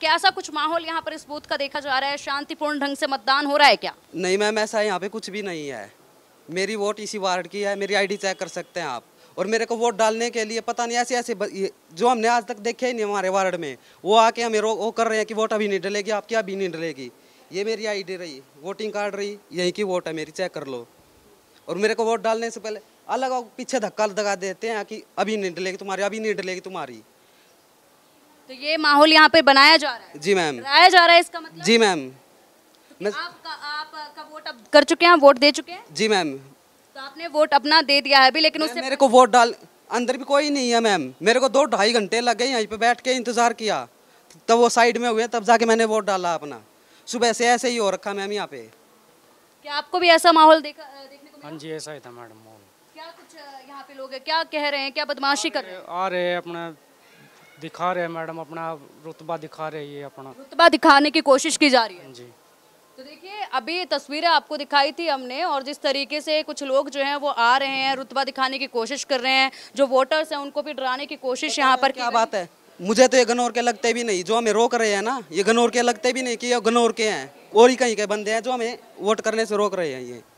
कैसा कुछ माहौल यहाँ पर इस बूथ का देखा जा रहा है शांतिपूर्ण ढंग से मतदान हो रहा है क्या नहीं मैम ऐसा यहाँ पे कुछ भी नहीं है मेरी वोट इसी वार्ड की है मेरी आईडी चेक कर सकते हैं आप और मेरे को वोट डालने के लिए पता नहीं ऐसे ऐसे जो हमने आज तक देखे ही नहीं हमारे वार्ड में वो आके हमें वो कर रहे हैं कि वोट अभी नहीं डलेगी आपकी अभी नहीं डलेगी ये मेरी आईडी रही वोटिंग कार्ड रही यही की वोट है मेरी चेक कर लो और मेरे को वोट डालने से पहले अलग पीछे धक्का लगा देते हैं कि अभी नहीं डलेगी तुम्हारी अभी नहीं डलेगी तुम्हारी तो ये माहौल यहाँ पे बनाया जा रहा है जी मैम बनाया जा रहा है इसका मतलब जी मैम आप का, आप का वोट अब कर चुके हैं वोट दे चुके हैं जी मैम तो आपने वोट अपना दे दिया है अभी लेकिन उससे मेरे को वोट डाल अंदर भी कोई नहीं है मैम मेरे को दो ढाई घंटे लग गए यहीं पे बैठ के इंतजार किया तब वो साइड में हुए तब जाके मैंने वोट डाला अपना सुबह से ऐसे ही हो रखा मैम यहाँ पे क्या आपको भी ऐसा माहौल देखा हाँ जी ऐसा ही था मैडम क्या कुछ यहाँ पे लोग क्या कह रहे हैं क्या बदमाशी कर रहे हैं अपना दिखा रहे हैं मैडम अपना रुतबा दिखा हैं ये अपना रुतबा दिखाने की कोशिश की जा रही है जी तो देखिए अभी तस्वीरें आपको दिखाई थी हमने और जिस तरीके से कुछ लोग जो हैं वो आ रहे हैं रुतबा दिखाने की कोशिश कर रहे हैं जो वोटर्स हैं उनको भी डराने की कोशिश यहाँ पर क्या बात है मुझे तो ये गनौर के लगते भी नहीं जो हमें रोक रहे हैं ना ये गनौर के लगते भी नहीं कि ये गनौर के हैं और ही कहीं के बंदे हैं जो हमें वोट करने से रोक रहे हैं ये